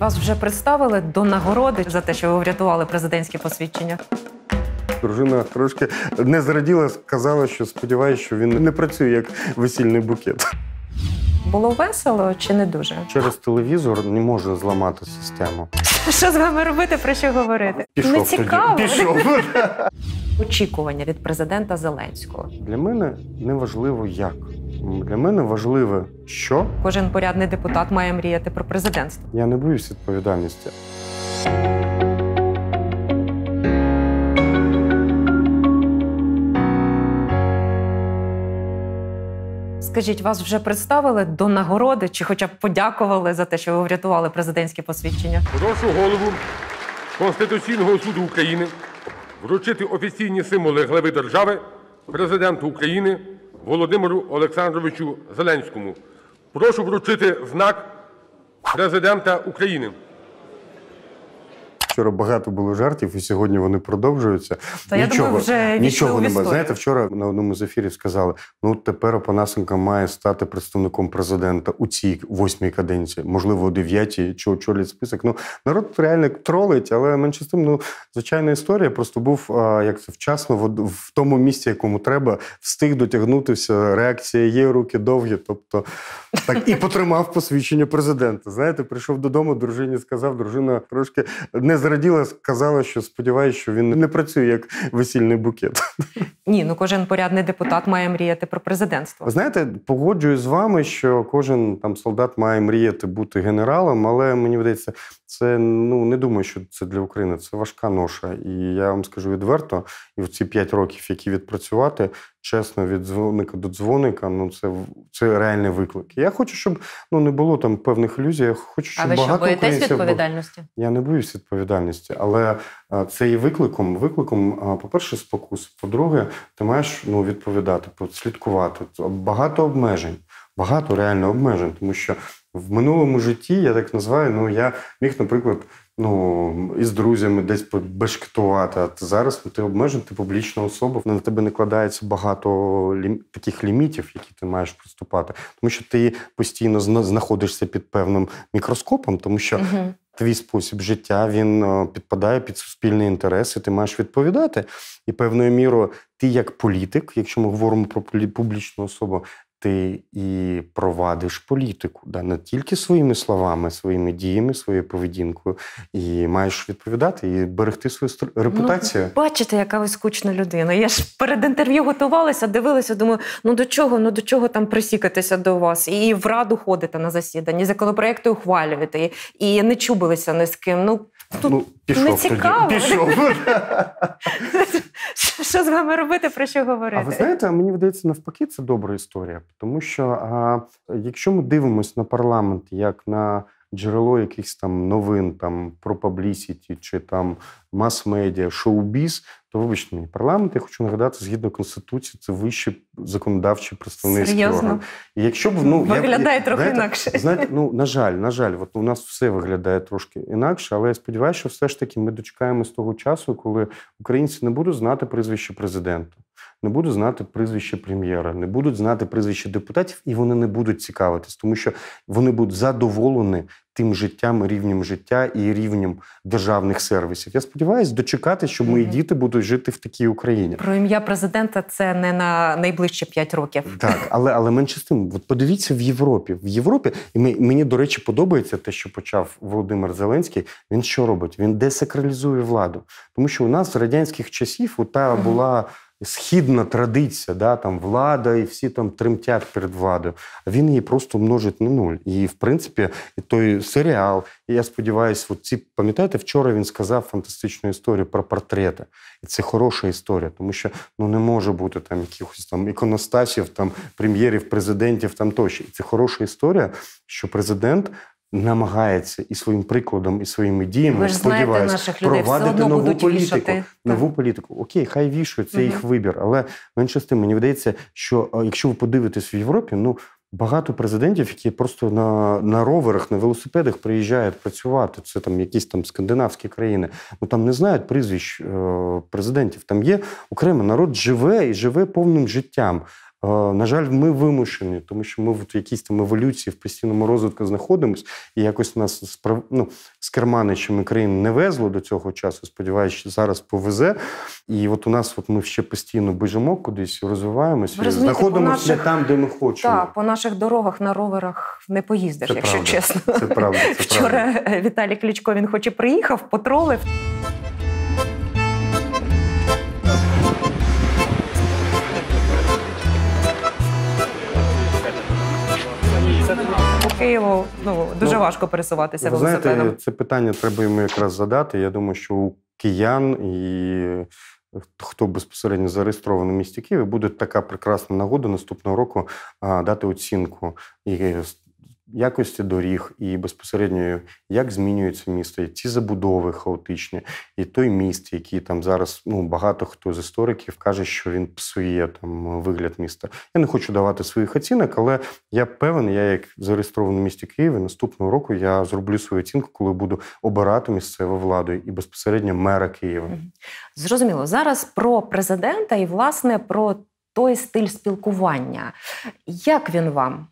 Вас вже представили до нагороди за те, що ви врятували президентське посвідчення. Дружина трошки не зраділа, сказала, що сподіваюся, що він не працює як весільний букет. Було весело чи не дуже? Через телевізор не можу зламати систему. Що з вами робити, про що говорити? Пішов не цікаво. Тоді. Пішов. Очікування від президента Зеленського. Для мене не важливо як. Для мене важливе, що кожен порядний депутат має мріяти про президентство. Я не боюсь відповідальності. Скажіть, вас вже представили до нагороди чи хоча б подякували за те, що ви врятували президентське посвідчення? Прошу голову Конституційного суду України вручити офіційні символи глави держави, президенту України Володимиру Олександровичу Зеленському. Прошу вручити Знак Президента України вчора багато було жартів, і сьогодні вони продовжуються. Та нічого, я думаю, вже нічого немає. Знаєте, вчора на одному з ефірів сказали: ну тепер Опанасенко має стати представником президента у цій восьмій каденції, можливо, дев'ятій чи очолять список. Ну народ реально тролить, але менше з тим, ну звичайна історія. Просто був як це вчасно, в тому місці, якому треба, встиг дотягнутися. Реакція є руки довгі, тобто так і потримав посвідчення президента. Знаєте, прийшов додому, дружині сказав, дружина трошки не зраділа раділа, сказала, що сподіваюся, що він не працює як весільний букет. Ні, ну кожен порядний депутат має мріяти про президентство. Знаєте, погоджуюсь з вами, що кожен там солдат має мріяти бути генералом, але мені видається, це ну не думаю, що це для України. Це важка ноша. І я вам скажу відверто, і в ці п'ять років, які відпрацювати, чесно, від дзвоника до дзвоника, ну це це реальний виклик. Я хочу, щоб ну не було там певних ілюзій. Я хочу, щоб а ви багато що боїтесь відповідальності? Я не боюсь відповідальності відповідальності. Але е, це є викликом. Викликом, е, по-перше, спокус. По-друге, ти маєш ну, відповідати, слідкувати. Багато обмежень, багато реально обмежень, тому що в минулому житті я так називаю, ну я міг, наприклад ну із друзями десь бешкетувати. А зараз ти обмежений, ти публічна особа. На тебе накладається багато лім... таких лімітів, які ти маєш приступати. Тому що ти постійно знаходишся під певним мікроскопом, тому що. Твій спосіб життя він е, підпадає під суспільні інтереси. Ти маєш відповідати, і певною мірою ти як політик, якщо ми говоримо про публічну особу, ти і провадиш політику, да не тільки своїми словами, своїми діями, своєю поведінкою, і маєш відповідати і берегти свою ну, репутацію. Ну, Бачите, яка ви скучна людина. Я ж перед інтерв'ю готувалася, дивилася. Думаю, ну до чого, ну до чого там присікатися до вас, і в раду ходите на засідання, законопроекти ухвалюєте, і не чубилися ні з ким. Ну Тут ну, пішов не цікаво. Тоді. Пішов. Що з вами робити, про що говорити? А ви знаєте, мені видається, навпаки, це добра історія, тому що а, якщо ми дивимося на парламент як на джерело якихось там новин, там про паблісіті чи там мас-медіа, шоу-біз, то тобто, вибачте мені парламент, я хочу нагадати, згідно конституції, це вищі законодавчі представницькі Серйозно? орган. І якщо б ну виглядає я, трохи знаєте, інакше. Знаєте, ну на жаль, на жаль, от у нас все виглядає трошки інакше, але я сподіваюся, що все ж таки ми дочекаємось того часу, коли українці не будуть знати прізвище президента не будуть знати прізвище прем'єра, не будуть знати прізвище депутатів, і вони не будуть цікавитись, тому що вони будуть задоволені тим життям, рівнем життя і рівнем державних сервісів. Я сподіваюся, дочекати, що мої діти будуть жити в такій Україні. Про ім'я президента це не на найближчі п'ять років. Так, але але менше з тим, от подивіться в Європі. В Європі і мені до речі подобається те, що почав Володимир Зеленський. Він що робить? Він десакралізує владу, тому що у нас з радянських часів у та mm-hmm. була східна традиція, да, там влада, і всі там тремтять перед владою. А Він її просто множить на нуль. І в принципі, і той серіал, і я сподіваюся, от ці пам'ятаєте, вчора він сказав фантастичну історію про портрети. І це хороша історія, тому що ну не може бути там якихось там іконостасів, там прем'єрів, президентів там тощо. І це хороша історія, що президент намагається і своїм прикладом, і своїми діями сподіваюся, провадити людей, нову політику. Вішати. Нову політику. Окей, хай вішують, це угу. їх вибір. Але менше з тим мені вдається, що е, якщо ви подивитесь в Європі, ну. Багато президентів, які просто на на роверах, на велосипедах приїжджають працювати. Це там якісь там скандинавські країни. Ну там не знають прізвищ е- президентів. Там є окремий народ живе і живе повним життям. На жаль, ми вимушені, тому що ми в якійсь там еволюції в постійному розвитку знаходимось, і якось нас справ... ну, з керманичами країн не везло до цього часу. Сподіваюся, що зараз повезе. І от у нас, от ми ще постійно бежимо кудись, розвиваємося, знаходимося наших... не там, де ми хочемо. Так, по наших дорогах на роверах не поїздиш, це якщо правда. чесно. Це правда. Це Вчора правда. Віталій Кличко він хоче приїхав, потролив. Києву ну дуже ну, важко пересуватися. Ви знаєте, це питання треба йому якраз задати. Я думаю, що у киян і хто безпосередньо зареєстрований в місті Києві, буде така прекрасна нагода наступного року дати оцінку і якості доріг і безпосередньо як змінюється місто, і ці забудови хаотичні, і той міст, який там зараз ну багато хто з істориків каже, що він псує там вигляд міста. Я не хочу давати своїх оцінок, але я певен, я як зареєстрований в місті Києві, наступного року я зроблю свою оцінку, коли буду обирати місцеву владу і безпосередньо мера Києва. Зрозуміло зараз про президента і власне про той стиль спілкування. Як він вам?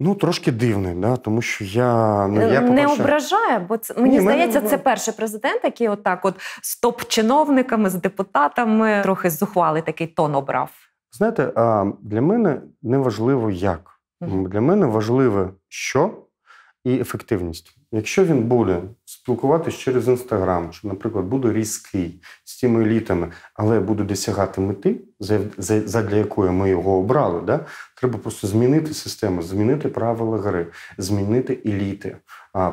Ну, трошки дивний, да, тому що я ну, е, я не ображає, бо це мені Ні, здається, мене... це перший президент, який отак, от з топ-чиновниками, з депутатами трохи зухвалий такий тон обрав. Знаєте, для мене не важливо як. Для мене важливе що і ефективність. Якщо він буде спілкуватися через інстаграм, що, наприклад, буду різкий з тими елітами, але буду досягати мети, задля якої ми його обрали, да? треба просто змінити систему, змінити правила гри, змінити еліти,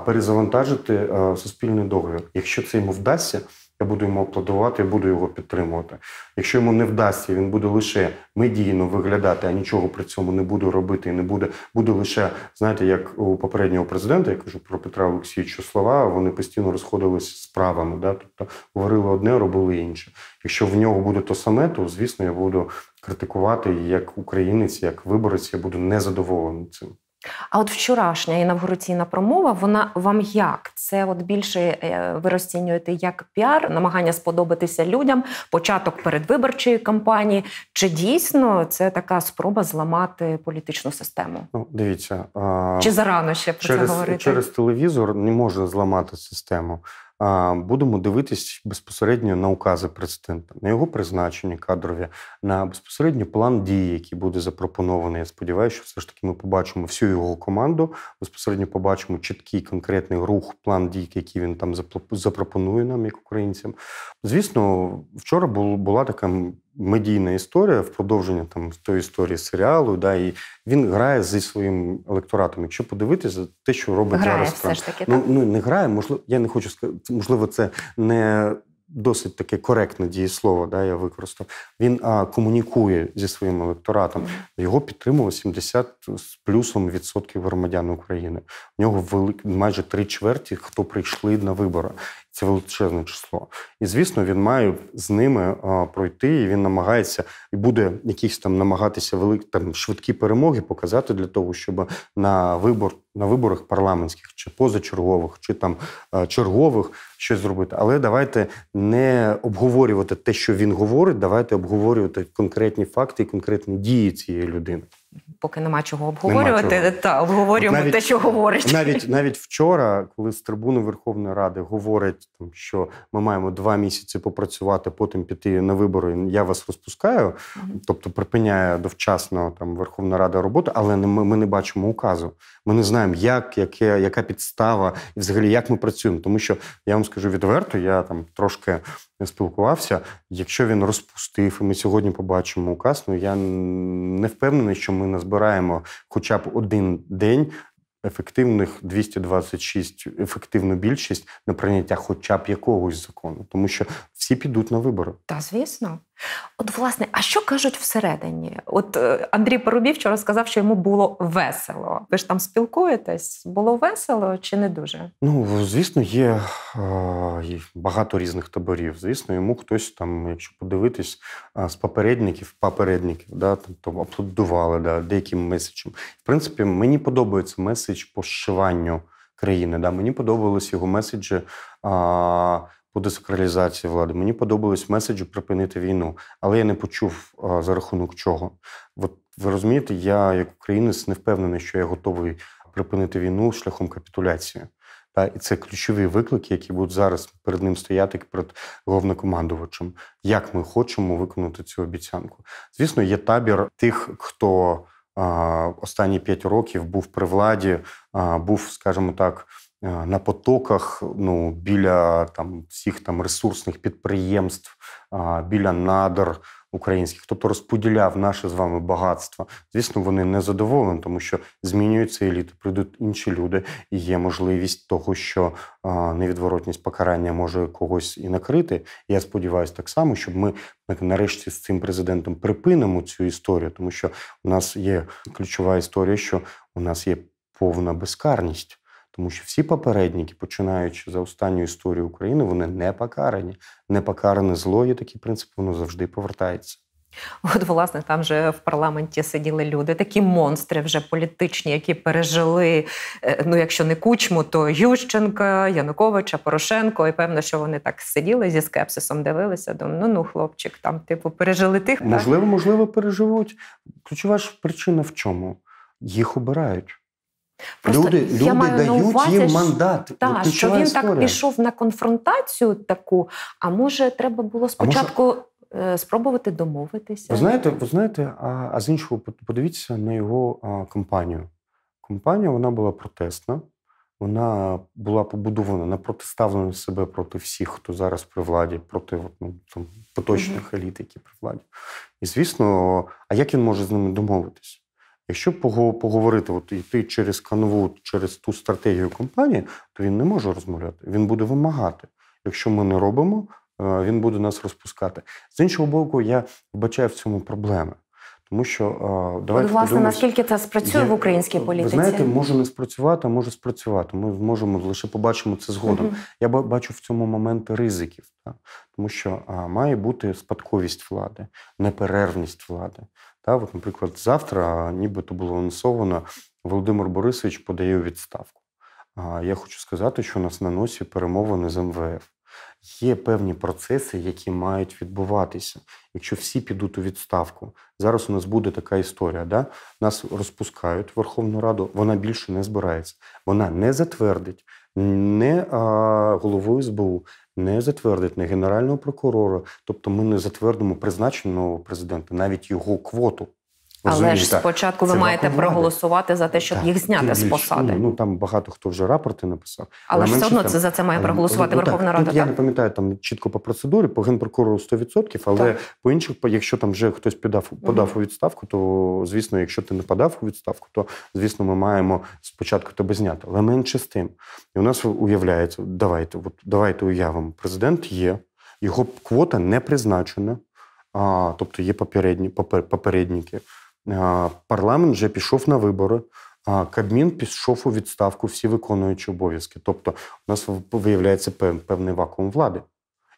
перезавантажити суспільний договір. Якщо це йому вдасться. Я буду йому аплодувати, я буду його підтримувати. Якщо йому не вдасться, він буде лише медійно виглядати, а нічого при цьому не буду робити і не буде. Буде лише, знаєте, як у попереднього президента, я кажу про Петра Олексійовича слова, вони постійно розходилися справами. Да? Тобто говорили одне, робили інше. Якщо в нього буде то саме, то звісно я буду критикувати як українець, як виборець, я буду незадоволений цим. А от вчорашня інавгураційна промова, вона вам як? Це от більше е, ви розцінюєте як піар, намагання сподобатися людям, початок передвиборчої кампанії. Чи дійсно це така спроба зламати політичну систему? Ну, дивіться, а... чи зарано ще про через, це говорити? Через телевізор не можна зламати систему будемо дивитись безпосередньо на укази президента, на його призначення кадрові, на безпосередньо план дій, який буде запропонований. Я сподіваюся, що все ж таки ми побачимо всю його команду. Безпосередньо побачимо чіткий конкретний рух, план дій, який він там запропонує нам, як українцям. Звісно, вчора була така медійна історія в продовження там тої історії серіалу, да, і він грає зі своїм електоратом. Якщо подивитися те, що робить грає зараз все ж таки, ну, ну не грає, можливо, я не хочу сказати, можливо, це не. Досить таке коректне дієслово, да, я використав. Він а, комунікує зі своїм електоратом. Його підтримувало 70 з плюсом відсотків громадян України. У нього велик майже три чверті, хто прийшли на вибори. Це величезне число. І звісно, він має з ними а, пройти. і Він намагається і буде якісь там намагатися велик там швидкі перемоги показати для того, щоб на вибор на виборах парламентських чи позачергових, чи там чергових щось зробити. Але давайте не обговорювати те, що він говорить. Давайте обговорювати конкретні факти і конкретні дії цієї людини поки нема чого обговорювати, нема чого. та обговорюємо навіть, те, що говорить. Навіть навіть вчора, коли з трибуни Верховної Ради говорять, що ми маємо два місяці попрацювати, потім піти на вибори. Я вас розпускаю, тобто припиняє довчасно там Верховна Рада роботу, але ми, ми не бачимо указу. Ми не знаємо, як, яке, яка підстава, і взагалі як ми працюємо. Тому що я вам скажу відверто, я там трошки спілкувався. Якщо він розпустив, і ми сьогодні побачимо указ, ну я не впевнений, що ми назбираємо хоча б один день ефективних 226, ефективну більшість на прийняття хоча б якогось закону, тому що всі підуть на вибори. Та звісно. От, власне, а що кажуть всередині? От е, Андрій Порубів вчора сказав, що йому було весело. Ви ж там спілкуєтесь? Було весело чи не дуже? Ну, звісно, є е, багато різних таборів. Звісно, йому хтось там, якщо подивитись, е, з попередників, попередників, да, там, то аплодували да, деяким меседжем. В принципі, мені подобається меседж меседж по зшиванню країни. Да, Мені подобались його меседжі а, по десакралізації влади. Мені подобались меседжі припинити війну, але я не почув а, за рахунок чого. От ви розумієте, я як українець не впевнений, що я готовий припинити війну шляхом капітуляції. Та і це ключові виклики, які будуть зараз перед ним стояти перед головнокомандувачем. Як ми хочемо виконати цю обіцянку? Звісно, є табір тих, хто останні п'ять років був при владі, був, скажімо так, е, на потоках ну, біля там всіх там ресурсних підприємств, біля надр українських, тобто розподіляв наше з вами багатство. Звісно, вони не задоволені, тому що змінюються еліти, прийдуть інші люди, і є можливість того, що невідворотність покарання може когось і накрити. Я сподіваюся, так само, щоб ми нарешті з цим президентом припинимо цю історію, тому що у нас є ключова історія, що у нас є повна безкарність. Тому що всі попередники, починаючи за останню історію України, вони не покарані, не покаране зло і такий принцип воно завжди повертається. От, власне, там же в парламенті сиділи люди, такі монстри вже політичні, які пережили, е, ну якщо не кучму, то Ющенка, Януковича, Порошенко. І певно, що вони так сиділи зі скепсисом, дивилися. думали, ну ну, хлопчик, там типу пережили тих. Можливо, так? можливо, переживуть. Ключова ж причина в чому? Їх обирають. Просто люди я люди маю дають на увазі, їм мандат. Та, що він історія. так пішов на конфронтацію таку, а може, треба було спочатку може... спробувати домовитися. Ви знаєте, ви знаєте, а, а з іншого, подивіться на його а, компанію. Компанія вона була протестна, вона була побудована на протиставленні себе проти всіх, хто зараз при владі, проти ну, там, поточних mm-hmm. еліт, які при владі. І звісно, а як він може з ними домовитися? Якщо поговорити, от йти через канву, через ту стратегію компанії, то він не може розмовляти. Він буде вимагати. Якщо ми не робимо, е, він буде нас розпускати. З іншого боку, я вбачаю в цьому проблеми. Тому що е, давайте От, власне подивимось. наскільки це спрацює я, в українській е, політиці? Ви знаєте, може не спрацювати, а може спрацювати. Ми можемо лише побачимо це згодом. Uh-huh. Я бачу в цьому моменти ризиків, так? тому що а, має бути спадковість влади, неперервність влади. Та, от, Наприклад, завтра, нібито було анонсовано, Володимир Борисович подає відставку. А я хочу сказати, що у нас на носі перемовини з МВФ. Є певні процеси, які мають відбуватися. Якщо всі підуть у відставку, зараз у нас буде така історія. Да? Нас розпускають в Верховну Раду, вона більше не збирається. Вона не затвердить не а, головою СБУ, не затвердить не генерального прокурора, тобто ми не затвердимо призначення нового президента, навіть його квоту. Розумію, Але ж спочатку ви маєте влади. проголосувати за те, щоб так, їх зняти з ну, посади. Ну там багато хто вже рапорти написав. Але, Але ж все одно це за це має проголосувати ну, ну Верховна так, ну, Рада. Тут так? Я не пам'ятаю там чітко по процедурі, по генпрокурору 100%, але по інших, якщо там вже хтось подав подав mm-hmm. у відставку, то звісно, якщо ти не подав у відставку, то звісно, ми маємо спочатку тебе зняти. Але менше з тим, і у нас уявляється, давайте, от давайте уявимо, президент є, його квота не призначена. А, тобто є попередні попередніки парламент вже пішов на вибори. А Кабмін пішов у відставку всі виконуючі обов'язки. Тобто, у нас виявляється певний вакуум влади,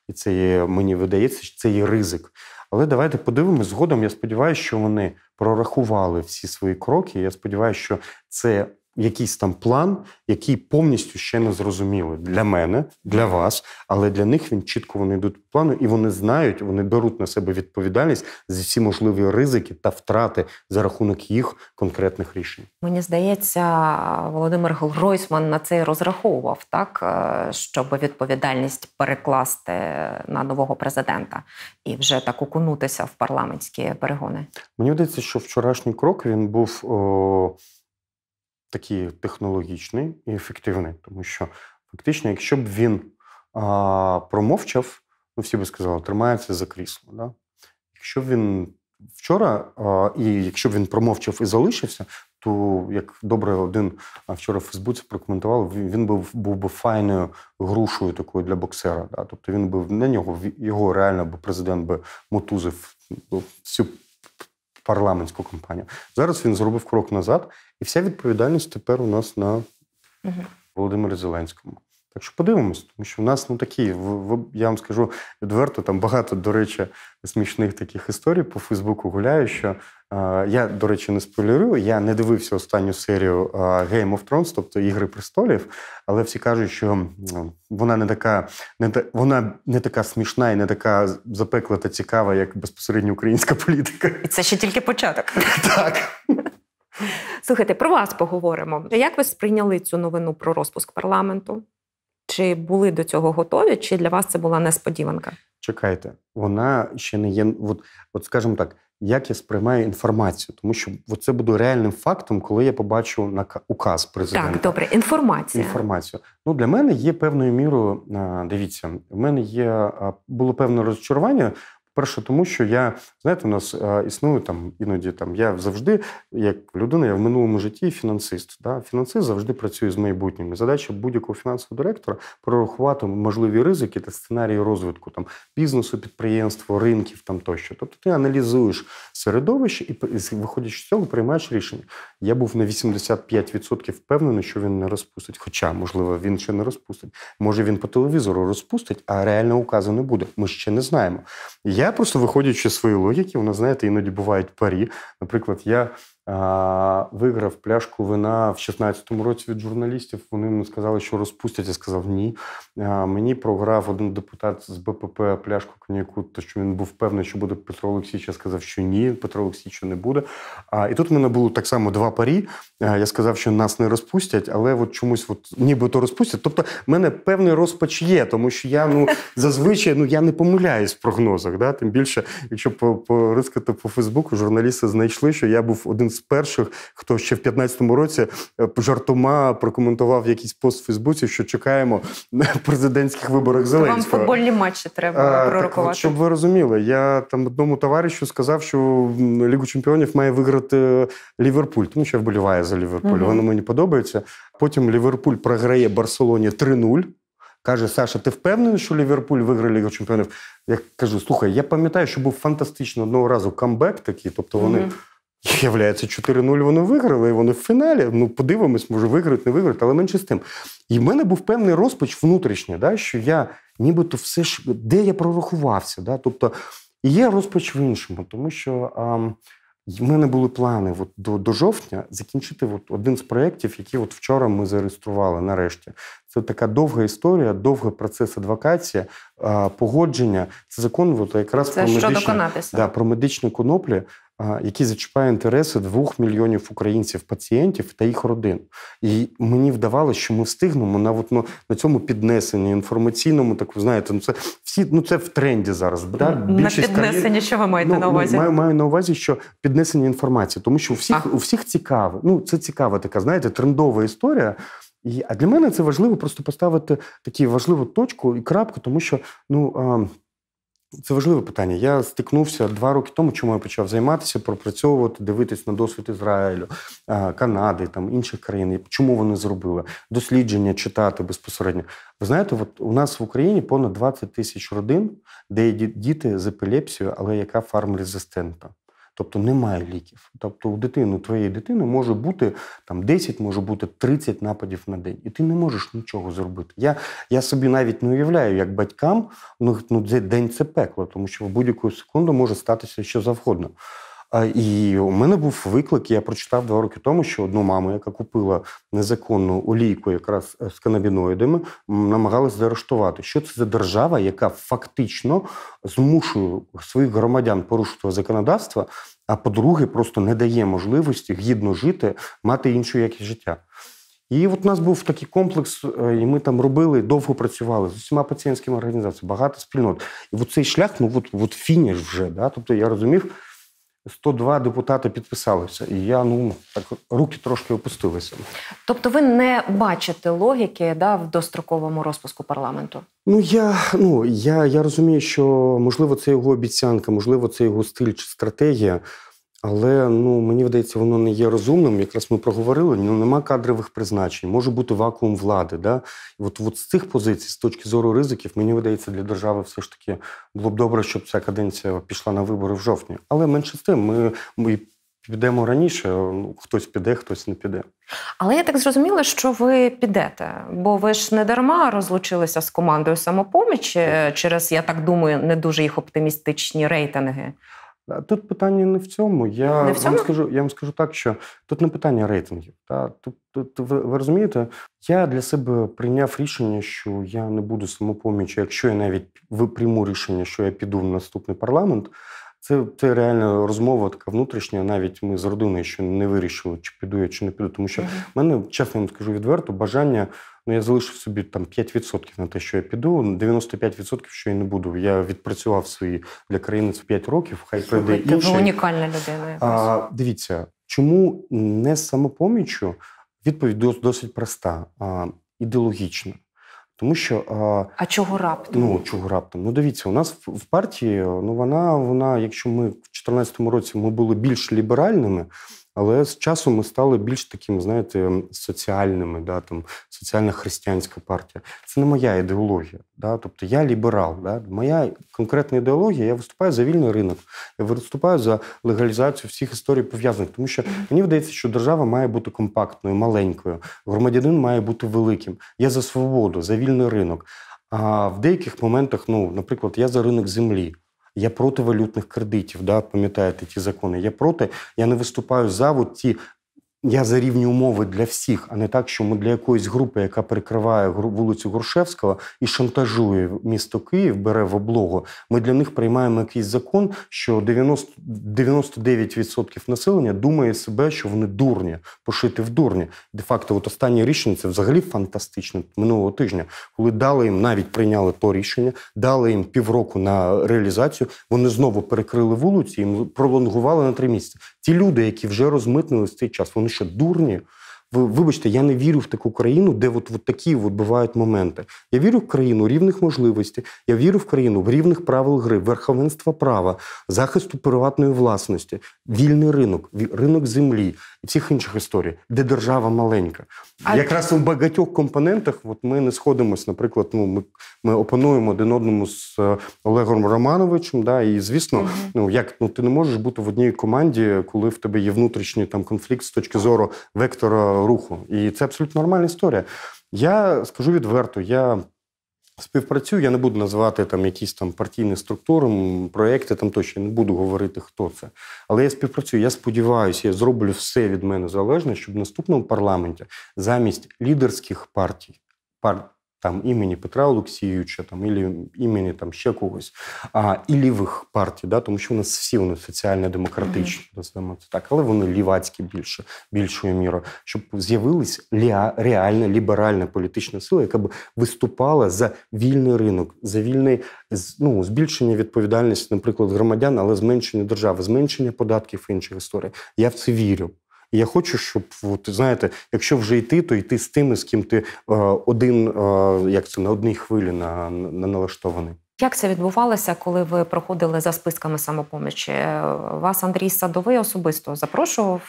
і це є, мені видається, що це є ризик. Але давайте подивимось згодом. Я сподіваюся, що вони прорахували всі свої кроки. Я сподіваюся, що це якийсь там план, який повністю ще не зрозуміли для мене, для вас, але для них він чітко вони йдуть по плану, і вони знають, вони беруть на себе відповідальність за всі можливі ризики та втрати за рахунок їх конкретних рішень. Мені здається, Володимир Гройсман на це і розраховував так, е, щоб відповідальність перекласти на нового президента і вже так окунутися в парламентські перегони. Мені здається, що вчорашній крок він був. О такий технологічний і ефективний, тому що фактично, якщо б він а, промовчав, ну всі би сказали, тримається за крісло. Да? Якщо б він вчора, а, і якщо б він промовчав і залишився, то як добре один вчора в Фейсбуці прокоментував, він був був би файною грушою такою для боксера. Да? Тобто він би на нього його реально би президент би мотузив ну, всю парламентську кампанію. Зараз він зробив крок назад, і вся відповідальність тепер у нас на угу. Володимирі Зеленському. Так що подивимось, тому що в нас ну такі, в я вам скажу відверто, там багато, до речі, смішних таких історій по Фейсбуку гуляю, що е, я, до речі, не спойлерую, я не дивився останню серію е, Game of Thrones, тобто Ігри престолів, але всі кажуть, що вона не така, не та, вона не така смішна і не така запекла та цікава, як безпосередньо українська політика. І це ще тільки початок. Так. Слухайте, про вас поговоримо. Як ви сприйняли цю новину про розпуск парламенту? Чи були до цього готові, чи для вас це була несподіванка? Чекайте, вона ще не є. От, от скажімо так, як я сприймаю інформацію, тому що це буде реальним фактом, коли я побачу на указ президента. Так, добре, інформація. Інформацію. Ну для мене є певною мірою. Дивіться, в мене є було певне розчарування, Перше, тому що я знаєте, у нас е, існує там іноді там я завжди, як людина, я в минулому житті фінансист. Да? Фінансист завжди працює з майбутнім. Задача будь-якого фінансового директора прорахувати можливі ризики та сценарії розвитку там бізнесу, підприємства, ринків там тощо. Тобто ти аналізуєш середовище і виходячи з цього, приймаєш рішення. Я був на 85% впевнений, що він не розпустить. Хоча, можливо, він ще не розпустить. Може він по телевізору розпустить, а реально указу не буде. Ми ще не знаємо. Я я просто виходячи з своєї логіки, вона знаєте, іноді бувають парі. Наприклад, я Виграв пляшку вина в 16-му році від журналістів. Вони мені сказали, що розпустять. Я сказав ні. Мені програв один депутат з БПП пляшку коньяку, то що він був певний, що буде Петро Олексійович. Я сказав, що ні, Петро Олексійовича не буде. А і тут в мене було так само два парі. Я сказав, що нас не розпустять, але от чомусь, от нібито розпустять. Тобто, в мене певний розпач є, тому що я ну зазвичай ну я не помиляюсь в прогнозах. Да? Тим більше, якщо порискати по Фейсбуку, журналісти знайшли, що я був один з перших, хто ще в 2015 році е, жартома прокоментував якийсь пост в Фейсбуці, що чекаємо на президентських виборах Зеленського. Вам футбольні матчі треба пророкувати. Так, щоб ви розуміли, я там одному товаришу сказав, що Лігу чемпіонів має виграти Ліверпуль, тому що я вболіваю за Ліверпуль. Угу. Воно мені подобається. Потім Ліверпуль програє Барселоні 3-0. Каже Саша, ти впевнений, що Ліверпуль виграє Лігу чемпіонів? Я кажу: слухай, я пам'ятаю, що був фантастично одного разу камбек такий, тобто вони. Mm-hmm являється, 4-0 вони виграли, і вони в фіналі. Ну, подивимось, може виграють, не виграють, але менше з тим. І в мене був певний розпач внутрішній, да, що я нібито все ж де я прорахувався. Да, Тобто і є розпач в іншому, тому що а, в мене були плани от, до до жовтня закінчити от, один з проєктів, який от вчора ми зареєстрували нарешті. Це така довга історія, довгий процес адвокації, погодження. Це закон, от якраз це про медичну, да, про медичні коноплі який зачіпає інтереси двох мільйонів українців, пацієнтів та їх родин. І мені вдавалося, що ми встигнемо на от, ну, на цьому піднесенні інформаційному, так ви знаєте, ну це всі ну це в тренді зараз. Да? Більшість на піднесення, кар'єр... що ви маєте ну, на ну, увазі? Маю, маю на увазі, що піднесення інформації, тому що у всіх а. у всіх цікаво. Ну це цікава така, знаєте, трендова історія. І а для мене це важливо просто поставити таку важливу точку і крапку, тому що ну. А, це важливе питання. Я стикнувся два роки тому, чому я почав займатися, пропрацьовувати, дивитись на досвід Ізраїлю, е, Канади, там інших країн. Чому вони зробили дослідження читати безпосередньо? Ви знаєте, от у нас в Україні понад 20 тисяч родин, де є діти з епілепсією, але яка фармрезистентна. Тобто немає ліків. Тобто, у дитини, у твоєї дитини може бути там 10, може бути 30 нападів на день, і ти не можеш нічого зробити. Я я собі навіть не уявляю, як батькам ну, ну день це пекло, тому що в будь-яку секунду може статися що завгодно. І у мене був виклик, я прочитав два роки тому, що одну маму, яка купила незаконну олійку, якраз е, з канабіноїдами, намагалась заарештувати. Що це за держава, яка фактично змушує своїх громадян порушити законодавство, а по-друге, просто не дає можливості гідно жити, мати іншу якість життя. І от у нас був такий комплекс, е, і ми там робили, довго працювали з усіма пацієнтськими організаціями, багато спільнот. І от цей шлях, ну от, от фініш вже. Да? Тобто я розумів. 102 депутати підписалися, і я ну так руки трошки опустилися. Тобто, ви не бачите логіки да, в достроковому розпуску парламенту? Ну я ну я, я розумію, що можливо це його обіцянка, можливо, це його стиль чи стратегія. Але ну мені вдається, воно не є розумним. Якраз ми проговорили, ну нема кадрових призначень, може бути вакуум влади. Да? І от, от з цих позицій, з точки зору ризиків, мені видається, для держави все ж таки було б добре, щоб ця каденція пішла на вибори в жовтні. Але менше з тим, ми, ми підемо раніше. Ну, хтось піде, хтось не піде. Але я так зрозуміла, що ви підете, бо ви ж не дарма розлучилися з командою самопомічі е, через я так думаю, не дуже їх оптимістичні рейтинги. Тут питання не в цьому. Я не в цьому? вам скажу, я вам скажу так, що тут не питання рейтингів. Та тут, тут ви, ви розумієте, я для себе прийняв рішення, що я не буду самопоміч, якщо я навіть прийму рішення, що я піду в наступний парламент. Це це реально розмова така внутрішня. Навіть ми з родиною ще не вирішили, чи піду я, чи не піду. Тому що в mm-hmm. мене, чесно вам скажу відверто, бажання. Ну я залишив собі там 5% на те, що я піду. 95% що я не буду. Я відпрацював свої для країни це 5 років. Хай прийде інший. унікальна людина. А, Дивіться, чому не самопоміччю? Відповідь досить проста, а, ідеологічна. Тому що а чого раптом? Ну чого раптом? Ну дивіться, у нас в партії ну вона, вона, якщо ми в 2014 році ми були більш ліберальними. Але з часом ми стали більш такими, знаєте, соціальними, да, там, соціальна християнська партія. Це не моя ідеологія. Да? Тобто я ліберал. Да? Моя конкретна ідеологія, я виступаю за вільний ринок, я виступаю за легалізацію всіх історій пов'язаних. Тому що мені вдається, що держава має бути компактною, маленькою, громадянин має бути великим. Я за свободу, за вільний ринок. А в деяких моментах, ну, наприклад, я за ринок землі. Я проти валютних кредитів, да, пам'ятаєте ті закони. Я проти, я не виступаю за от ті я за рівні умови для всіх, а не так, що ми для якоїсь групи, яка перекриває вулицю Горшевського і шантажує місто Київ, бере в облогу. Ми для них приймаємо якийсь закон, що 90, 99% населення думає себе, що вони дурні, пошити в дурні. Де факто, от останнє рішення це взагалі фантастично минулого тижня, коли дали їм навіть прийняли то рішення, дали їм півроку на реалізацію. Вони знову перекрили вулицю і пролонгували на три місяці. Ті люди, які вже розмитнили з цей час, вони що дурні. вибачте, я не вірю в таку країну, де от, от такі от бувають моменти. Я вірю в країну рівних можливостей, я вірю в країну в рівних правил гри, верховенства права, захисту приватної власності, вільний ринок, ринок землі, і всіх інших історій, де держава маленька. А Якраз у багатьох компонентах от ми не сходимось. Наприклад, ну ми ми опануємо один одному з е, Олегом Романовичем. Да, І звісно, угу. ну як ну ти не можеш бути в одній команді, коли в тебе є внутрішній там конфлікт з точки зору вектора руху. І це абсолютно нормальна історія. Я скажу відверто, я. Співпрацюю, я не буду називати там якісь там партійні структури, проекти там тощо, я не буду говорити, хто це. Але я співпрацюю. Я сподіваюся, я зроблю все від мене залежне, щоб в наступному парламенті замість лідерських партій, пар там імені Петра Олексійовича, там ілі імені там ще когось, а і лівих партій, да, тому що у нас всі вони соціально-демократичні, називаємо це так, але вони лівацькі більше більшою мірою, щоб з'явилась реальна ліберальна політична сила, яка б виступала за вільний ринок, за вільний ну, збільшення відповідальності, наприклад, громадян, але зменшення держави, зменшення податків інших історій. Я в це вірю. І я хочу, щоб от, знаєте, якщо вже йти, то йти з тими, з ким ти е, один, е, як це на одній хвилі на, на налаштований. Як це відбувалося, коли ви проходили за списками самопомічі? Е, вас Андрій Садовий особисто запрошував.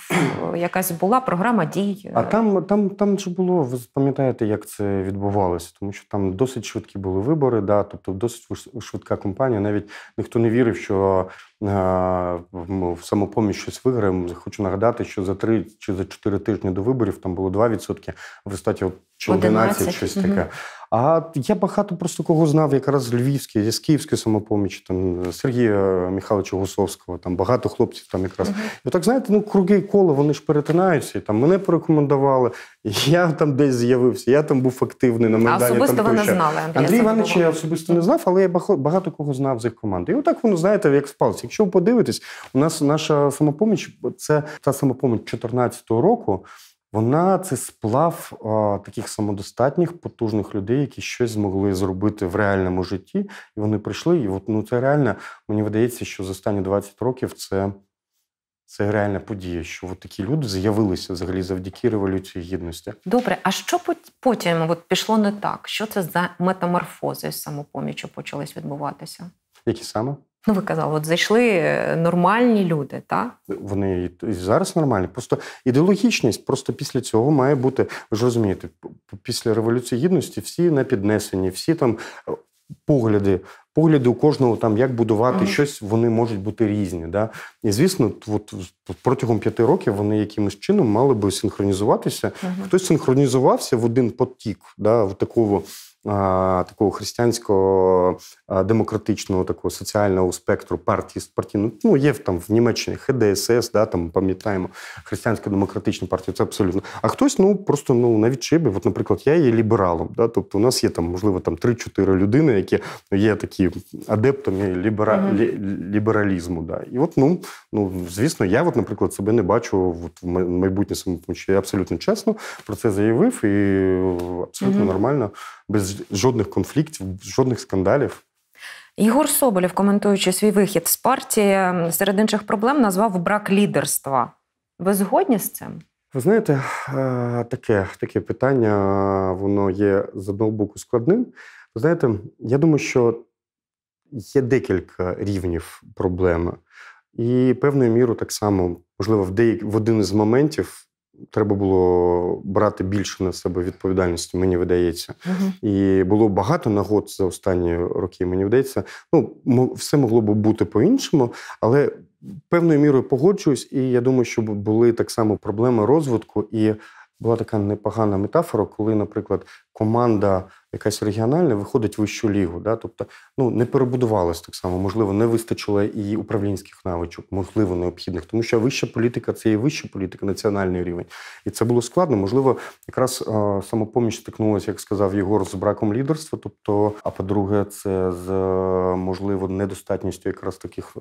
Е, якась була програма дій. А там там, там же було, ви пам'ятаєте, як це відбувалося, тому що там досить швидкі були вибори, да, тобто досить швидка компанія. Навіть ніхто не вірив, що а, е, в самопоміч щось виграє. Хочу нагадати, що за три чи за чотири тижні до виборів там було 2%, в результаті 11, 11 щось таке. А я багато просто кого знав, якраз Львівський, з Київської самопомічі, там Сергія Михайловича Гусовського, там багато хлопців там якраз. Uh-huh. І так знаєте, ну круги і коло вони ж перетинаються, і там мене порекомендували. я там десь з'явився. Я там був активний на Майдані. Особисто там, ви не знали Андрій, Андрій Іванович я особисто не знав, але я багато кого знав з їх команди. І отак воно знаєте, як впалці. Якщо ви подивитесь, у нас наша самопоміч це та самопоміч 2014 року. Вона це сплав а, таких самодостатніх, потужних людей, які щось змогли зробити в реальному житті. І вони прийшли. І от, ну це реально, мені видається, що за останні 20 років це це реальна подія, що от такі люди з'явилися взагалі завдяки революції гідності. Добре, а що потім от пішло не так? Що це за метаморфози самопомічу самопоміччю почались відбуватися? Які саме? Ну, ви казали, от зайшли е, нормальні люди, так? Вони і зараз нормальні. Просто ідеологічність просто після цього має бути. Ви ж розумієте, після Революції Гідності всі на піднесенні, всі там е, погляди, погляди у кожного там, як будувати mm-hmm. щось, вони можуть бути різні. Да? І звісно, от протягом п'яти років вони якимось чином мали би синхронізуватися. Mm-hmm. Хтось синхронізувався в один потік, да, в такого такого християнського демократичного, такого соціального спектру партії партійного. Ну, ну, є там в Німеччині ХДСС, да, там пам'ятаємо християнсько демократичну партію. Це абсолютно. А хтось ну просто ну на відшибі. От, наприклад, я є лібералом. Да, Тобто, у нас є там, можливо, там 3-4 людини, які є такі адептами лібера... mm-hmm. лі... лібералізму. Да. І от, ну, ну звісно, я, от, наприклад, себе не бачу от, в майбутнє самопомочі. Я абсолютно чесно про це заявив і абсолютно mm-hmm. нормально без жодних конфліктів, жодних скандалів. Ігор Соболєв, коментуючи свій вихід з партії, серед інших проблем назвав брак лідерства. Ви згодні з цим? Ви знаєте, е, таке таке питання, е, воно є з одного боку складним. Ви знаєте, я думаю, що є декілька рівнів проблеми. І певною мірою так само, можливо, в деяк... в один із моментів Треба було брати більше на себе відповідальності, мені видається. uh І було багато нагод за останні роки, мені вдається. Ну, все могло б бути по-іншому, але певною мірою погоджуюсь, і я думаю, що були так само проблеми розвитку. І була така непогана метафора, коли, наприклад, команда якась регіональна виходить в вищу лігу. Да? Тобто ну, не перебудувалась так само, можливо, не вистачило і управлінських навичок, можливо, необхідних, тому що вища політика це є вища політика, національний рівень. І це було складно. Можливо, якраз самопоміч стикнулася, як сказав Єгор, з браком лідерства. Тобто, а по-друге, це з можливо недостатністю якраз таких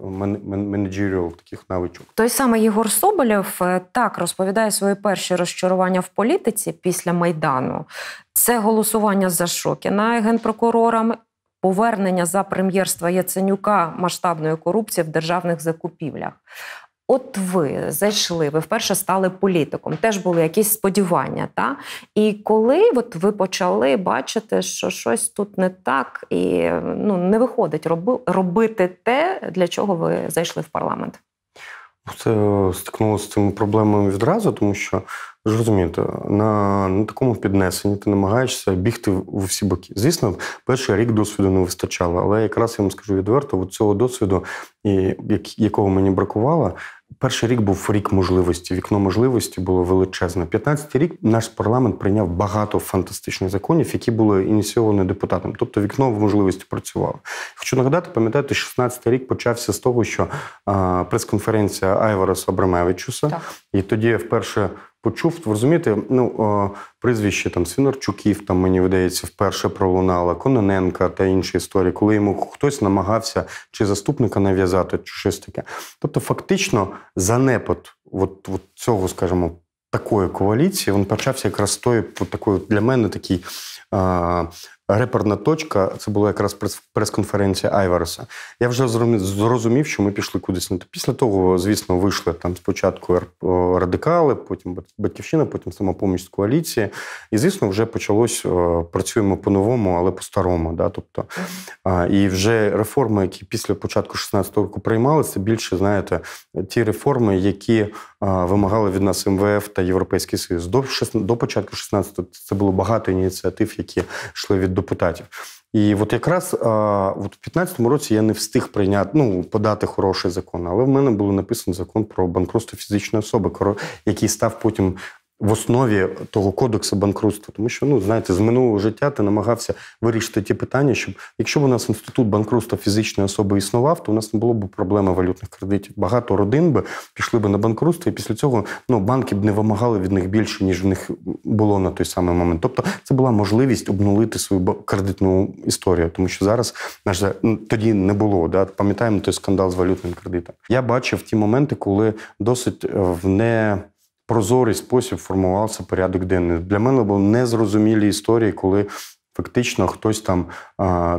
менеджерів, таких навичок. Той самий Єгор Соболєв е, так розповідає свої перші розчарування в політиці після майдану. Це голосування за Шокіна генпрокурорам, повернення за прем'єрства Яценюка масштабної корупції в державних закупівлях. От ви зайшли, ви вперше стали політиком. Теж були якісь сподівання. Та? І коли от ви почали бачити, що щось тут не так, і ну, не виходить роби, робити те, для чого ви зайшли в парламент? Це стикнулося з цими проблемами відразу, тому що Зрозуміти, на на такому піднесенні ти намагаєшся бігти в всі боки. Звісно, перший рік досвіду не вистачало, але якраз я вам скажу відверто, от цього досвіду, якого мені бракувало, перший рік був рік можливості. Вікно можливості було величезне. 15-й рік наш парламент прийняв багато фантастичних законів, які були ініційовані депутатом. Тобто вікно в можливості працювало. Хочу нагадати, пам'ятаєте, 16-й рік почався з того, що прес-конференція Айвара Сабрамевичуса, і тоді я вперше почув, розумієте, ну прізвище там Свінарчуків, там мені видається, вперше пролунало, Кононенка та інші історії, коли йому хтось намагався чи заступника нав'язати, чи щось таке. Тобто, фактично, занепад от, от цього, скажімо, такої коаліції він почався якраз з тої такої для мене такий реперна точка це була якраз прес-конференція Айвареса. Я вже зрозумів, що ми пішли кудись на то. Після того, звісно, вийшли там спочатку радикали, потім батьківщина, потім самопоміч з коаліції. І звісно, вже почалось працюємо по-новому, але по-старому. Да? Тобто, І вже реформи, які після початку 16-го року приймалися, більше знаєте, ті реформи, які вимагали від нас МВФ та Європейський Союз. До до початку 16-го це було багато ініціатив, які йшли від депутатів. І от якраз от в 15-му році я не встиг прийняти ну подати хороший закон, але в мене був написаний закон про банкротство фізичної особи, який став потім в основі того кодексу банкрутства, тому що ну знаєте, з минулого життя ти намагався вирішити ті питання, щоб якщо б у нас інститут банкрутства фізичної особи існував, то у нас не було б проблеми валютних кредитів. Багато родин би пішли б на банкрутство, і після цього ну банки б не вимагали від них більше, ніж в них було на той самий момент. Тобто це була можливість обнулити свою кредитну історію, тому що зараз наш ну, тоді не було. Да? Пам'ятаємо той скандал з валютним кредитом. Я бачив ті моменти, коли досить е, в не прозорий спосіб формувався порядок денний. Для мене були незрозумілі історії, коли. Фактично, хтось там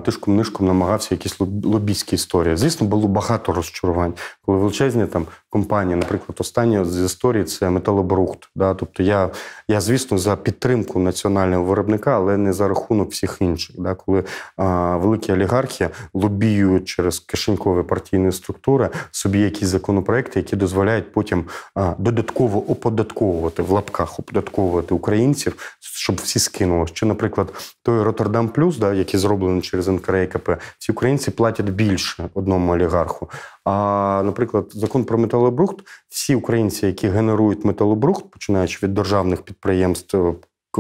тишком-нишком намагався якісь лобійські історії. Звісно, було багато розчарувань, коли величезні там компанії. Наприклад, останнє з історії це металобрухт. Да? Тобто я, я, звісно, за підтримку національного виробника, але не за рахунок всіх інших. Да? Коли а, великі олігархи лобіюють через кишенькові партійні структури собі якісь законопроекти, які дозволяють потім а, додатково оподатковувати в лапках, оподатковувати українців, щоб всі скинули. Що, наприклад, той Роттердам Плюс, да, який зроблений через НКРЕКП, всі українці платять більше одному олігарху. А, наприклад, закон про металобрухт, всі українці, які генерують металобрухт, починаючи від державних підприємств,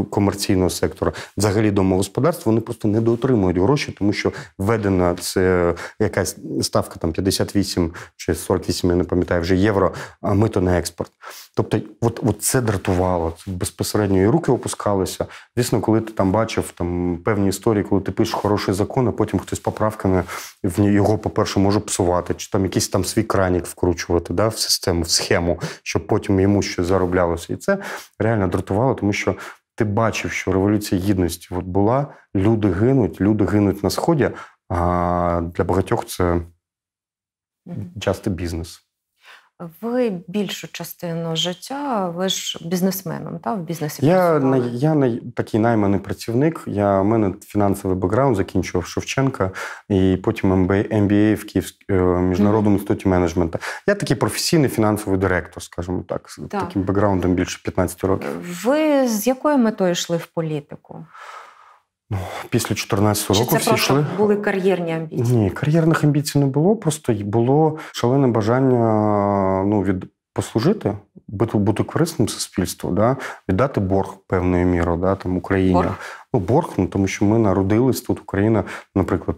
комерційного сектора взагалі домогосподарств, вони просто не недоотримують гроші, тому що введена це якась ставка там 58 чи 48, я не пам'ятаю вже євро, а мито на експорт. Тобто, от, от це дратувало безпосередньо і руки опускалися. Звісно, коли ти там бачив там певні історії, коли ти пишеш хороший закон, а потім хтось поправками в його, по-перше, може псувати, чи там якийсь там свій кранік вкручувати да, в систему, в схему, щоб потім йому щось зароблялося. І це реально дратувало, тому що ти бачив, що революція гідності от була, люди гинуть, люди гинуть на сході. А для багатьох це часто бізнес. Ви більшу частину життя ви ж бізнесменом, та в бізнесі я працювали. я не такий найманий працівник. Я в мене фінансовий бекграунд закінчував Шевченка і потім MBA в Київському е, міжнародному mm-hmm. інституті менеджменту. Я такий професійний фінансовий директор, скажімо так, з так. таким бекграундом більше 15 років. Ви з якою метою йшли в політику? Ну, Після 14 року всі просто йшли. були кар'єрні амбіції? Ні, кар'єрних амбіцій не було, просто було шалене бажання ну, від послужити, бути бути корисним суспільству, да? віддати борг певною мірою да? там, Україні. Борг? Ну, борг, ну, тому що ми народились тут, Україна, наприклад.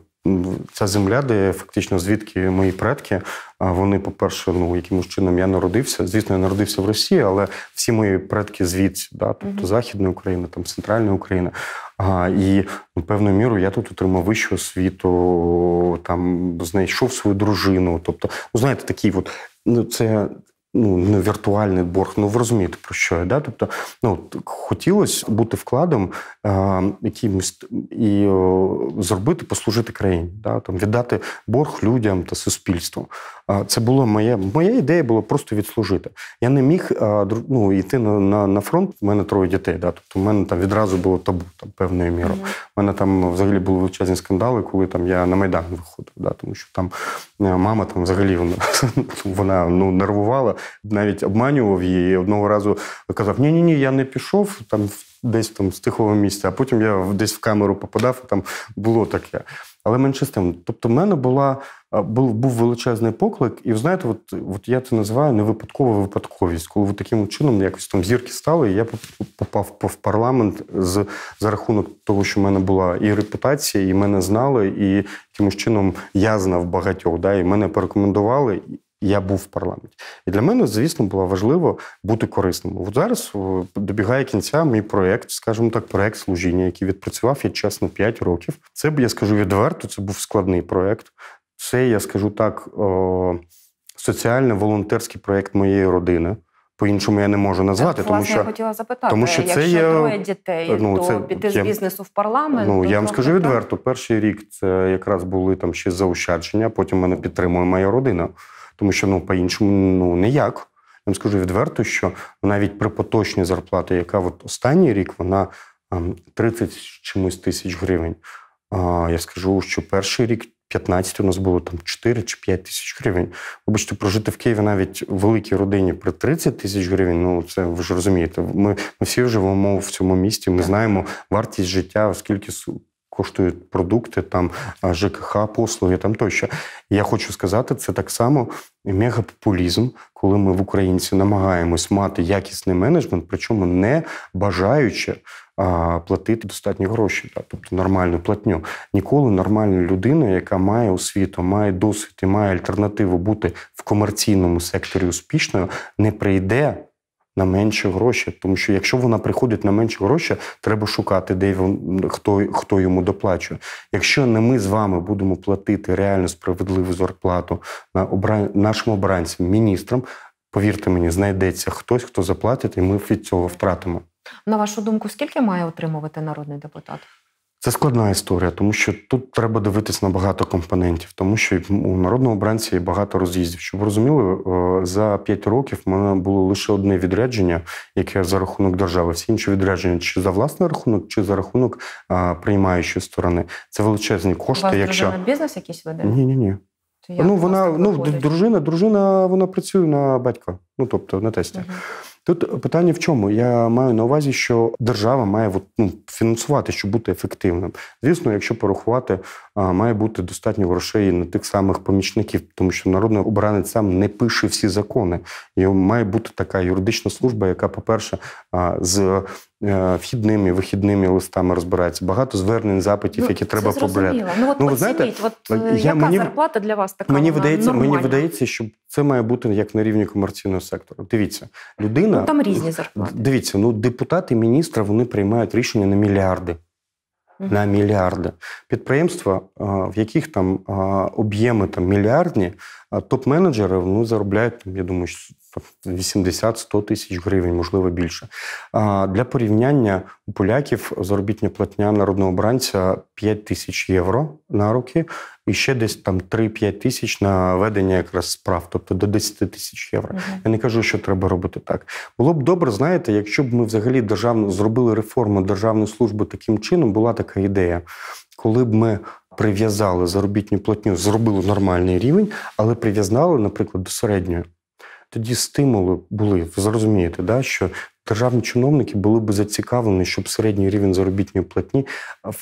Ця земля, де фактично звідки мої предки, вони, по-перше, ну якимось чином я народився. Звісно, я народився в Росії, але всі мої предки звідси, да, тобто Західної України, там Центральна Україна. А, І ну, певною мірою я тут отримав вищу освіту, там знайшов свою дружину. Тобто, ну знаєте, такий от ну це ну не віртуальний борг, ну ви розумієте про що я да? Тобто, ну хотілося бути вкладом е, якимось і е, зробити, послужити країні, да? там віддати борг людям та суспільству. Е, це було моє моя ідея була просто відслужити. Я не міг е, ну, йти на, на на, фронт. У мене троє дітей. Да? Тобто, в мене там відразу було табу там певною мірою. Mm-hmm. У мене там е, взагалі були величезні скандали, коли там я на майдан виходив. Да? Тому що там е, мама там взагалі вона, вона ну нервувала навіть обманював її. Одного разу казав: Ні, ні, ні, я не пішов там десь там з тихого місця, а потім я десь в камеру попадав, і там було таке. Але менше з тим. Тобто, в мене була був був величезний поклик, і знаєте, от от я це називаю не невипадкова випадковість, коли таким чином якось там зірки стали, і я попав в парламент з за рахунок того, що в мене була і репутація, і мене знали, і якимось чином я знав багатьох. Да, І мене порекомендували, я був в парламенті, і для мене, звісно, було важливо бути корисним. От зараз е, добігає кінця мій проєкт, скажімо так, проєкт служіння, який відпрацював я чесно 5 років. Це я скажу відверто. Це був складний проєкт. Це я скажу так: е, соціально-волонтерський проєкт моєї родини. По-іншому я не можу назвати, так, тому власне, що я хотіла запитати, тому що це є двоє дітей, ну, то це, піти з бізнесу в парламент. Ну я вам скажу відверто: перший рік це якраз були там ще заощадження. Потім мене підтримує моя родина тому що ну по-іншому ну ніяк. Я вам скажу відверто, що навіть при поточній зарплаті, яка от останній рік, вона 30 ем, чимось тисяч гривень. Я скажу, що перший рік 15 у нас було там 4 чи 5 тисяч гривень. Вибачте, прожити в Києві навіть в великій родині при 30 тисяч гривень. Ну це ви ж розумієте. Ми ми всі живемо в цьому місті. Ми знаємо вартість життя, оскільки коштують продукти, там ЖКХ, послуги там тощо. Я хочу сказати, це так само мегапопулізм, коли ми в Українці намагаємось мати якісний менеджмент, причому не бажаючи платити достатні гроші, тобто нормальну платню. Ніколи нормальна людина, яка має освіту, має досвід і має альтернативу бути в комерційному секторі успішною, не прийде на менші гроші. Тому що якщо вона приходить на менші гроші, треба шукати, де він, хто хто йому доплачує. Якщо не ми з вами будемо платити реально справедливу зарплату на обран... нашим обранцям, міністрам, повірте мені, знайдеться хтось, хто заплатить, і ми від цього втратимо. На вашу думку, скільки має отримувати народний депутат? Це складна історія, тому що тут треба дивитись на багато компонентів, тому що у народного бранці є багато роз'їздів. Щоб розуміли, е, за 5 років в мене було лише одне відрядження, яке за рахунок держави. Всі інші відрядження чи за власний рахунок, чи за рахунок а, е, приймаючої сторони. Це величезні кошти. У вас якщо дружина бізнес якийсь веде? Ні, ні, ні. То ну вона ну дружина, дружина вона працює на батька, ну тобто на тесті. Угу. Тут питання в чому? Я маю на увазі, що держава має ну, фінансувати, щоб бути ефективним. Звісно, якщо порахувати має бути достатньо грошей на тих самих помічників, тому що народний обранець сам не пише всі закони. Його має бути така юридична служба, яка, по-перше, з е, вхідними вихідними листами розбирається. Багато звернень, запитів, ну, які ну, треба побрати. Ну от ну, знаєте, от е, е, я, яка мені, зарплата для вас така? Мені видається, мені видається, що це має бути як на рівні комерційного сектору. Дивіться, людина ну, там різні зарплати. Дивіться, ну депутати міністра вони приймають рішення на мільярди на мільярди. Підприємства, е, в яких там е, об'єми там мільярдні, е, топ-менеджери ну, заробляють, я думаю, 80-100 тисяч гривень, можливо, більше. Для порівняння у поляків заробітня платня народного бранця 5 тисяч євро на руки, і ще десь там 3-5 тисяч на ведення якраз справ, тобто до 10 тисяч євро. mm Я не кажу, що треба робити так. Було б добре, знаєте, якщо б ми взагалі державну зробили реформу державної служби таким чином, була така ідея, коли б ми. Прив'язали заробітну платню, зробили нормальний рівень, але прив'язали, наприклад, до середньої тоді стимули були ви зрозумієте, да що. Державні чиновники були б зацікавлені, щоб середній рівень заробітної платні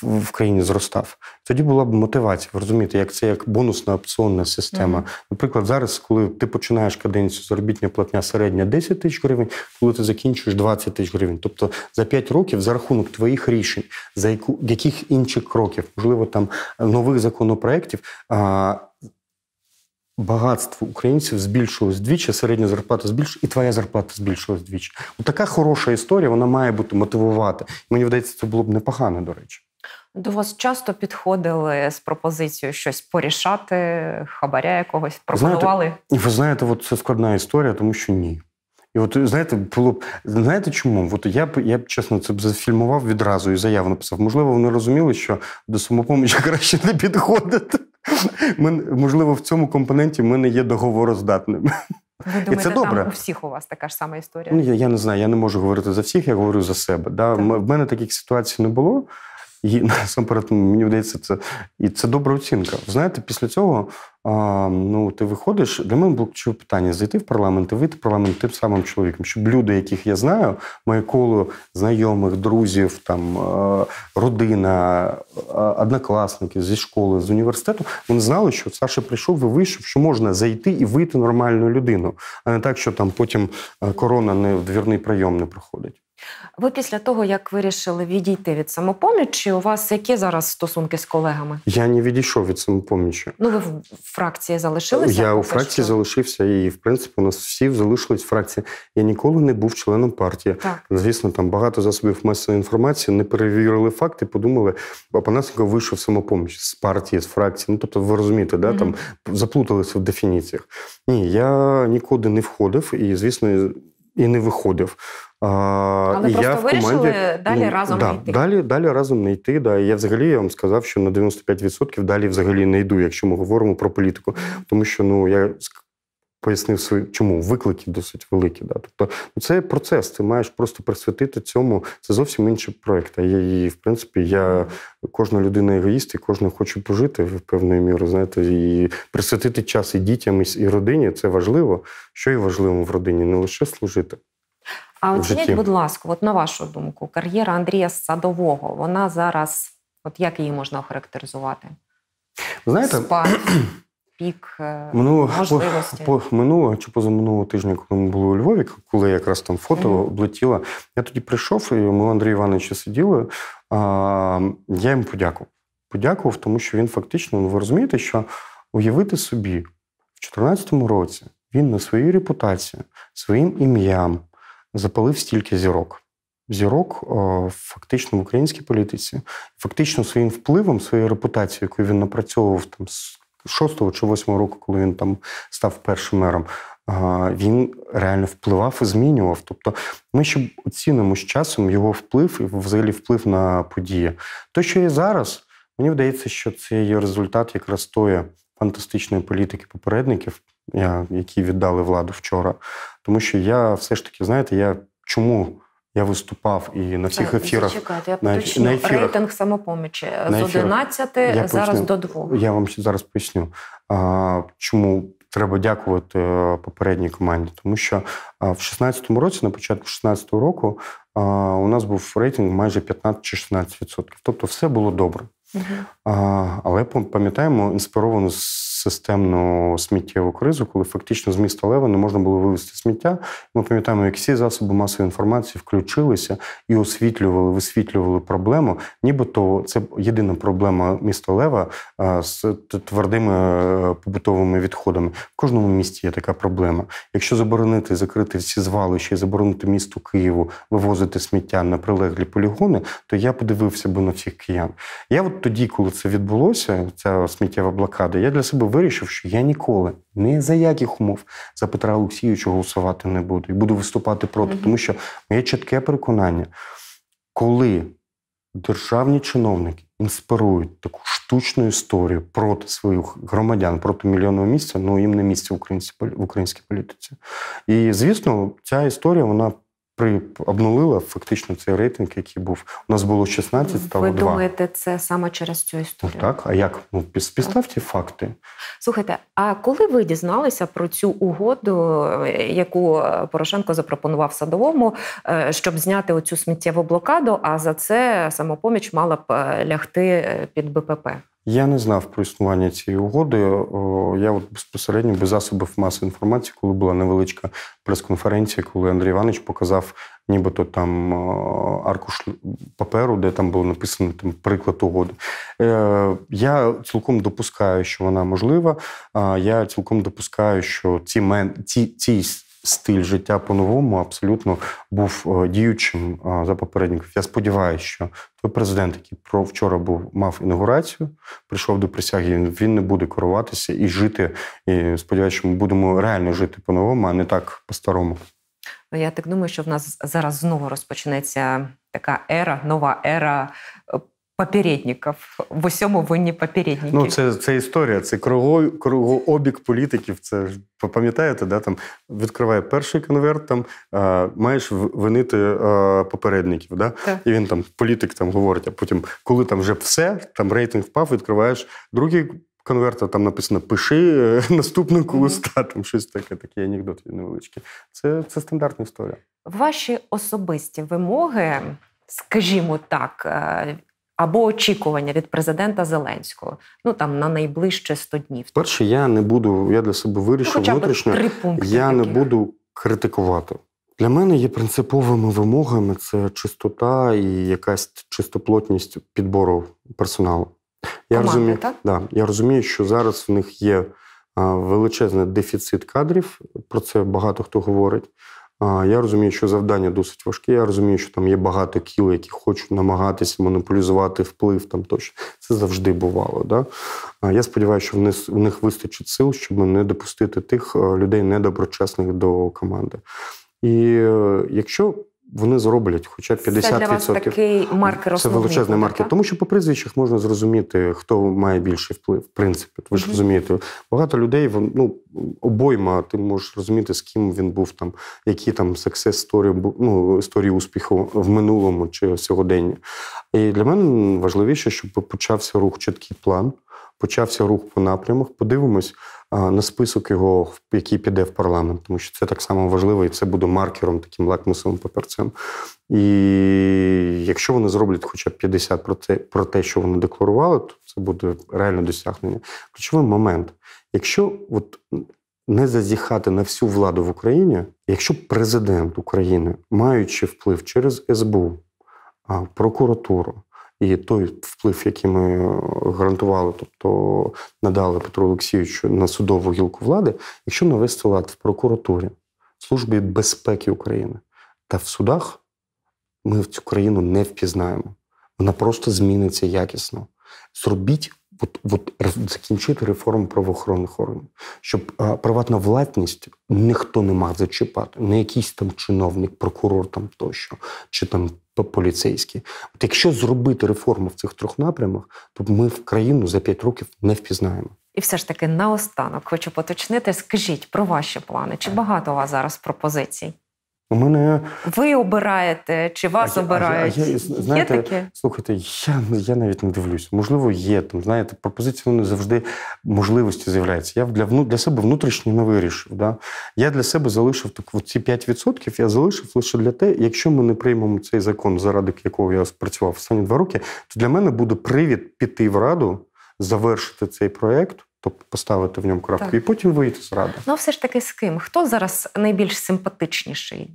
в країні зростав. Тоді була б мотивація розумієте, як це як бонусна опціонна система. Mm-hmm. Наприклад, зараз, коли ти починаєш каденцію заробітня платня середня 10 тисяч гривень, коли ти закінчуєш 20 тисяч гривень. Тобто за 5 років за рахунок твоїх рішень, за яку яких інших кроків, можливо, там нових законопроєктів, багатство українців збільшилось двічі, середня зарплата збільшилась, і твоя зарплата збільшилась двічі. От така хороша історія, вона має бути мотивувати. Мені вдається, це було б непогано, до речі. До вас часто підходили з пропозицією щось порішати, хабаря якогось пропонували? І ви знаєте, от це складна історія, тому що ні. І от знаєте, було б знаєте чому? От я б я б чесно це б зафільмував відразу і заяву написав. Можливо, вони розуміли, що до самопомочі краще не підходити. Ми, Можливо, в цьому компоненті ми не є договороздатними. Ви думаєте, і це добре. там у всіх у вас така ж сама історія? Ну, Я я не знаю, я не можу говорити за всіх, я говорю за себе. Да? Так. В мене таких ситуацій не було. І насамперед мені вдається це і це добра оцінка. Знаєте, після цього а, ну ти виходиш для мене було чого питання зайти в парламент і вийти в парламент тим самим чоловіком, щоб люди, яких я знаю, моє коло знайомих, друзів, там родина, однокласники зі школи, з університету, вони знали, що Саша прийшов і вийшов, що можна зайти і вийти нормальну людину, а не так, що там потім корона не в двірний прийом не проходить. Ви після того, як вирішили відійти від самопомічі, у вас які зараз стосунки з колегами? Я не відійшов від самопомічі. Ну, ви в фракції залишилися? Я у фракції що? залишився, і в принципі у нас всі залишились фракції. Я ніколи не був членом партії. Так. Звісно, там багато засобів масової інформації не перевірили факти, подумали, Апанасенко вийшов самопоміч з партії, з фракції. Ну тобто, ви розумієте, да, mm там заплуталися в дефініціях. Ні, я нікуди не входив і, звісно, і не виходив. Але я просто в команді, вирішили далі ну, разом да, не йти. Далі далі разом не йти. Да. Я взагалі я вам сказав, що на 95% далі взагалі не йду, якщо ми говоримо про політику. Тому що ну я пояснив свої, чому виклики досить великі. Да. Тобто ну, це процес, ти маєш просто присвятити цьому. Це зовсім інший проєкт. І, в принципі, я кожна людина егоїст, і кожен хоче пожити в певною мірою. Знаєте, і присвятити час і дітям, і родині це важливо, що і важливо в родині, не лише служити. А оцініть, будь ласка, от на вашу думку, кар'єра Андрія Садового, вона зараз, от як її можна охарактеризувати? Знаєте, Спад, пік е, минуло, можливості? По, по, минулого чи позаминулого тижня, коли ми були у Львові, коли якраз там фото mm-hmm. облетіло, я тоді прийшов, і ми у Андрія Івановича сиділи. А, Я йому подякував. Подякував, тому що він фактично, ну ви розумієте, що уявити собі в 2014 році він на своїй репутації, своїм ім'ям запалив стільки зірок. Зірок е, фактично в українській політиці, фактично своїм впливом, своєю репутацією, яку він напрацьовував там з шостого чи восьмого року, коли він там став першим мером, е, він реально впливав і змінював. Тобто ми ще оцінимо з часом його вплив і взагалі вплив на події. То, що є зараз, мені вдається, що це є результат якраз тої фантастичної політики попередників які віддали владу вчора. Тому що я все ж таки, знаєте, я чому я виступав і на всіх ефірах. Зачекайте, я поточню. на ефірах, рейтинг самопомічі е, з 11 зараз поясню, до 2. Я вам зараз поясню, а, чому треба дякувати е, попередній команді. Тому що в 16-му році, на початку 16-го року, у нас був рейтинг майже 15 чи 16%. Тобто все було добре. Угу. А, Але пам'ятаємо інспіровану системну сміттєву кризу, коли фактично з міста Лева не можна було вивезти сміття. Ми пам'ятаємо, як всі засоби масової інформації включилися і освітлювали, висвітлювали проблему. Нібито це єдина проблема міста Лева з твердими е, побутовими відходами. В кожному місті є така проблема. Якщо заборонити закрити всі звалища, і заборонити місту Києву, вивозити сміття на прилеглі полігони, то я подивився би на всіх киян. Я от тоді, коли це відбулося, ця сміттєва блокада, я для себе вирішив, що я ніколи ні за яких умов за Петра Олексійовича голосувати не буду і буду виступати проти, mm-hmm. тому що моє чітке переконання, коли державні чиновники інспірують таку штучну історію проти своїх громадян, проти мільйонного місця, ну їм не місце в українській політиці. І звісно, ця історія вона при обнулила фактично цей рейтинг, який був. У нас було 16, стало 2. думаєте, це саме через цю ну історію? Ну, так, а як? Ну, підставте факти. Слухайте, а коли ви дізналися про цю угоду, е, яку е, Порошенко запропонував садовому, е, щоб зняти оцю сміттєву блокаду, а за це самопоміч мала б лягти під БПП? Я не знав про існування цієї угоди. Я от безпосередньо без засобів масової інформації, коли була невеличка прес-конференція, коли Андрій Іванович показав, нібито там аркуш паперу, де там було написано там приклад угоди. Е, я цілком допускаю, що вона можлива. Я цілком допускаю, що ці мен ці ці стиль життя по-новому абсолютно був е, діючим е, за попередників. Я сподіваюся, що той президент, який про вчора був, мав інаугурацію, прийшов до присяги. Він не буде керуватися і жити. І сподіваюся, що ми будемо реально жити по-новому, а не так по-старому. Ну, я так думаю, що в нас зараз знову розпочнеться така ера, нова ера е, попередників. В усьому винні попередники. Ну, це це історія, це круго, кругообіг політиків. Це пам'ятаєте, да? там відкриває перший конверт, там а, маєш винити а, е, попередників. Да? Так. І він там, політик там говорить, а потім, коли там вже все, там рейтинг впав, відкриваєш другий. Конверта там написано Пиши е, наступну колуста, mm там щось таке, такі анекдот невеличкий. Це це стандартна історія. Ваші особисті вимоги, скажімо так, е, або очікування від президента Зеленського, ну там на найближче 100 днів. Перше, я не буду, я для себе вирішив ну, внутрішньо. Три пункти я такі. не буду критикувати. Для мене є принциповими вимогами це чистота і якась чистоплотність підбору персоналу. Я розумію, Да, я розумію, що зараз в них є величезний дефіцит кадрів, про це багато хто говорить. Я розумію, що завдання досить важке. Я розумію, що там є багато кіл, які хочуть намагатися монополізувати вплив там тощо. Це завжди бувало. Да? Я сподіваюся, що в них, в них вистачить сил, щоб не допустити тих е, людей недоброчесних до команди. І е, якщо вони зроблять хоча б 50%. Це для вас такий маркер Це величезний маркер. Тому що по прізвищах можна зрозуміти, хто має більший вплив, в принципі. Ви ж розумієте, багато людей ну, обойма, ти можеш розуміти, з ким він був там, які там сексес-сторії ну, історії успіху в минулому чи сьогодення. І для мене важливіше, щоб почався рух чіткий план, почався рух по напрямах. Подивимось на список його, який піде в парламент, тому що це так само важливо, і це буде маркером, таким лакмусовим паперцем. І якщо вони зроблять хоча б 50 про те, про те, що вони декларували, то це буде реальне досягнення. Ключовий момент, якщо от не зазіхати на всю владу в Україні, якщо президент України, маючи вплив через СБУ, прокуратуру, і той вплив, який ми е, гарантували, тобто надали Петру Олексійовичу на судову гілку влади, якщо навести лад в прокуратурі, в службі безпеки України та в судах, ми в цю країну не впізнаємо. Вона просто зміниться якісно. Зробіть от, от закінчити реформу правоохоронних органів, щоб а, е, приватна власність ніхто не мав зачіпати, не якийсь там чиновник, прокурор там тощо, чи там поліцейський. От якщо зробити реформу в цих трьох напрямах, то ми в країну за п'ять років не впізнаємо. І все ж таки наостанок хочу поточнити. Скажіть про ваші плани? Чи багато у вас зараз пропозицій? У мене ви обираєте чи вас а обирають? А я, а я, знаєте, є таке? Слухайте, я я навіть не дивлюсь. Можливо, є там. Знаєте, пропозиція вони завжди можливості з'являються. Я для для себе внутрішньо не вирішив. Да? Я для себе залишив так. От ці 5% Я залишив лише для те, якщо ми не приймемо цей закон, заради якого я спрацював останні два роки, то для мене буде привід піти в раду, завершити цей проект тобто поставити в ньому крапку, так. і потім вийти з ради. Ну, все ж таки, з ким? Хто зараз найбільш симпатичніший?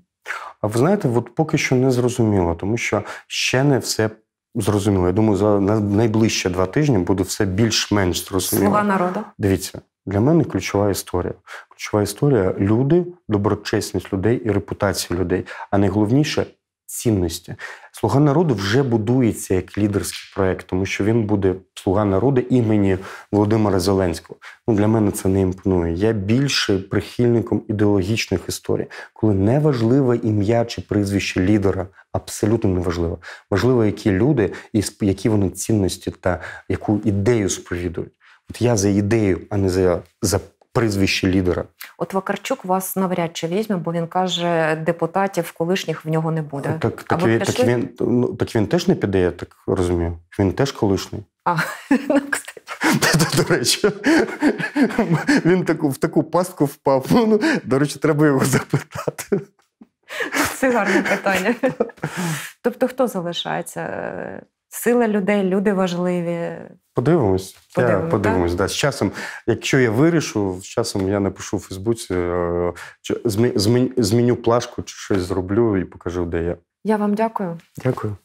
А ви знаєте, от поки що не зрозуміло, тому що ще не все. Зрозуміло, я думаю, за найближчі два тижні буде все більш-менш зрозуміло. Слуга народу. Дивіться, для мене ключова історія. Ключова історія люди, доброчесність людей і репутація людей. А найголовніше цінності. Слуга народу вже будується як лідерський проект, тому що він буде слуга народу імені Володимира Зеленського. Ну для мене це не імпонує. Я більше прихильником ідеологічних історій, коли не важливе ім'я чи прізвище лідера, абсолютно не важливо. Важливо, які люди і які вони цінності та яку ідею сповідують. От я за ідею, а не за за прізвище лідера. От Вакарчук вас навряд чи візьме, бо він каже, депутатів колишніх в нього не буде. Так так, він, так, він ну, так він теж не піде, я так розумію. Він теж колишній. А, ну, До речі, він в таку пастку впав. Ну, ну, До речі, треба його запитати. Це гарне питання. Тобто, хто залишається? Е, Сила людей, люди важливі. Подивимось. Подивимо, я подивимось. Так? Да. З часом, якщо я вирішу, з часом я напишу в Фейсбуці, е, зміню плашку чи щось зроблю і покажу, де я. Я вам дякую. Дякую.